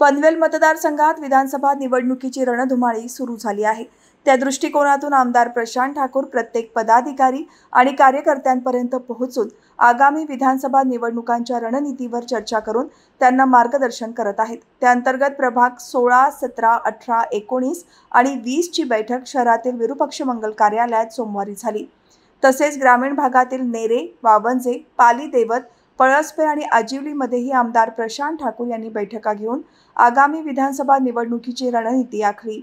पनवेल मतदारसंघात विधानसभा निवडणुकीची रणधुमाळी सुरू झाली आहे त्या दृष्टिकोनातून आमदार प्रशांत ठाकूर प्रत्येक पदाधिकारी आणि कार्यकर्त्यांपर्यंत पोहोचून आगामी विधानसभा निवडणुकांच्या रणनीतीवर चर्चा करून त्यांना मार्गदर्शन करत आहेत त्याअंतर्गत प्रभाग सोळा सतरा अठरा एकोणीस आणि वीसची बैठक शहरातील विरुपक्ष मंगल कार्यालयात सोमवारी झाली तसेच ग्रामीण भागातील नेरे वावंजे पाली देवत पळसपे आणि आजिवलीमध्येही आमदार प्रशांत ठाकूर यांनी बैठका घेऊन आगामी विधानसभा निवडणुकीची रणनीती आखली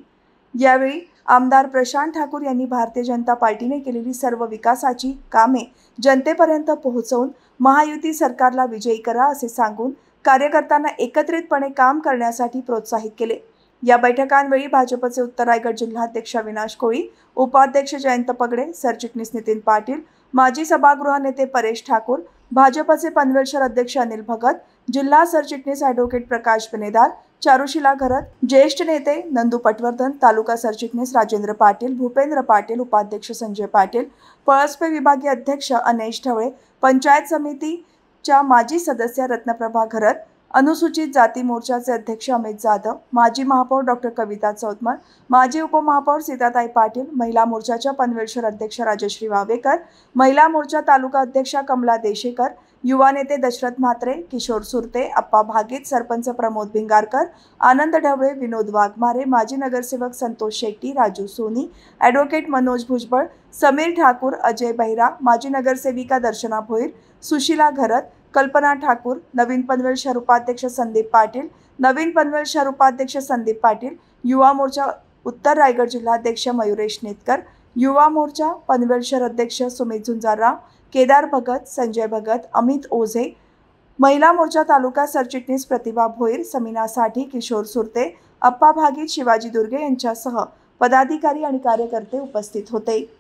यावेळी आमदार प्रशांत ठाकूर यांनी भारतीय जनता पार्टीने केलेली सर्व विकासाची कामे जनतेपर्यंत पोहोचवून महायुती सरकारला विजयी करा असे सांगून कार्यकर्त्यांना एकत्रितपणे काम करण्यासाठी प्रोत्साहित केले या बैठकांवेळी भाजपचे उत्तर रायगड जिल्हाध्यक्ष अविनाश कोळी उपाध्यक्ष जयंत पगडे सरचिटणीस नितीन पाटील माजी सभागृह नेते परेश ठाकूर भाजपचे पनवेल शहर अध्यक्ष अनिल भगत जिल्हा सरचिटणीस ॲडव्होकेट प्रकाश बिनेदार चारुशिला घरत ज्येष्ठ नेते नंदू पटवर्धन तालुका सरचिटणीस राजेंद्र पाटील भूपेंद्र पाटील उपाध्यक्ष संजय पाटील पळसपे विभागीय अध्यक्ष अनेश ढवळे पंचायत समितीच्या माजी सदस्य रत्नप्रभा घरत अनुसूचित जाती मोर्चाचे अध्यक्ष अमित जाधव माजी महापौर डॉक्टर कविता चौतमल माजी उपमहापौर सीताताई पाटील महिला मोर्चाच्या पनवेलश्वर अध्यक्ष राजश्री वावेकर महिला मोर्चा तालुका अध्यक्षा कमला देशेकर युवा नेते दशरथ म्हात्रे किशोर सुरते अप्पा भागीत सरपंच प्रमोद भिंगारकर आनंद ढवळे विनोद वाघमारे माजी नगरसेवक संतोष शेट्टी राजू सोनी ॲडव्होकेट मनोज भुजबळ समीर ठाकूर अजय बहिरा माजी नगरसेविका दर्शना भोईर सुशीला घरत कल्पना ठाकूर नवीन पनवेल शहर उपाध्यक्ष संदीप पाटील नवीन पनवेल शहर उपाध्यक्ष संदीप पाटील युवा मोर्चा उत्तर रायगड जिल्हाध्यक्ष मयुरेश नेतकर युवा मोर्चा पनवेल शहर अध्यक्ष सुमित झुंजारराव केदार भगत संजय भगत अमित ओझे महिला मोर्चा तालुका सरचिटणीस प्रतिभा भोईर समीना साठी किशोर सुरते अप्पा भागीत शिवाजी दुर्गे यांच्यासह पदाधिकारी आणि कार्यकर्ते उपस्थित होते